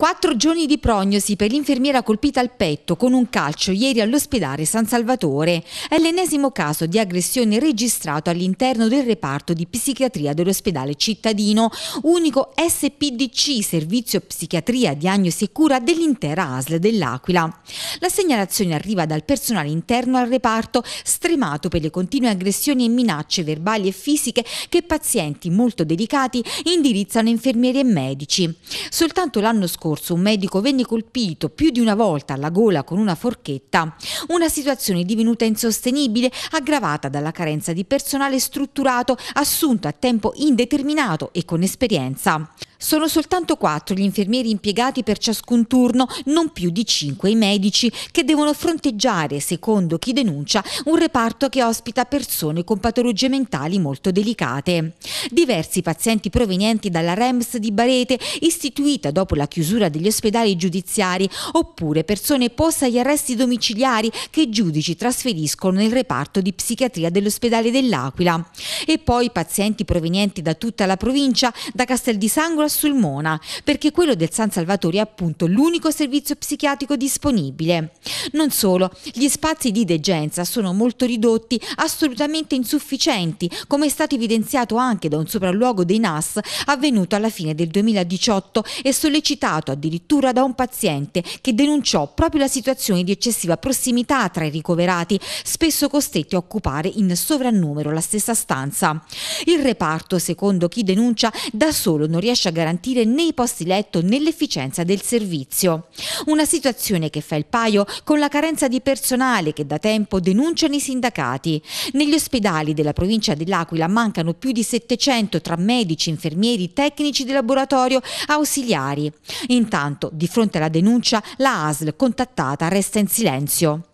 Quattro giorni di prognosi per l'infermiera colpita al petto con un calcio ieri all'ospedale San Salvatore. È l'ennesimo caso di aggressione registrato all'interno del reparto di psichiatria dell'ospedale cittadino, unico SPDC, servizio psichiatria, diagnosi e cura dell'intera ASL dell'Aquila. La segnalazione arriva dal personale interno al reparto, stremato per le continue aggressioni e minacce verbali e fisiche che pazienti molto delicati indirizzano infermieri e medici. Soltanto l'anno scorso scorso un medico venne colpito più di una volta alla gola con una forchetta, una situazione divenuta insostenibile aggravata dalla carenza di personale strutturato assunto a tempo indeterminato e con esperienza. Sono soltanto quattro gli infermieri impiegati per ciascun turno, non più di cinque i medici, che devono fronteggiare, secondo chi denuncia, un reparto che ospita persone con patologie mentali molto delicate. Diversi pazienti provenienti dalla REMS di Barete, istituita dopo la chiusura degli ospedali giudiziari, oppure persone poste agli arresti domiciliari che i giudici trasferiscono nel reparto di psichiatria dell'ospedale dell'Aquila. E poi pazienti provenienti da tutta la provincia, da Castel di Sangola sul Mona, perché quello del San Salvatore è appunto l'unico servizio psichiatrico disponibile. Non solo, gli spazi di degenza sono molto ridotti, assolutamente insufficienti, come è stato evidenziato anche da un sopralluogo dei NAS avvenuto alla fine del 2018 e sollecitato addirittura da un paziente che denunciò proprio la situazione di eccessiva prossimità tra i ricoverati, spesso costretti a occupare in sovrannumero la stessa stanza. Il reparto, secondo chi denuncia, da solo non riesce a garantire né i posti letto né l'efficienza del servizio. Una situazione che fa il paio con la carenza di personale che da tempo denunciano i sindacati. Negli ospedali della provincia dell'Aquila mancano più di 700 tra medici, infermieri, tecnici di laboratorio, ausiliari. Intanto, di fronte alla denuncia, la ASL contattata resta in silenzio.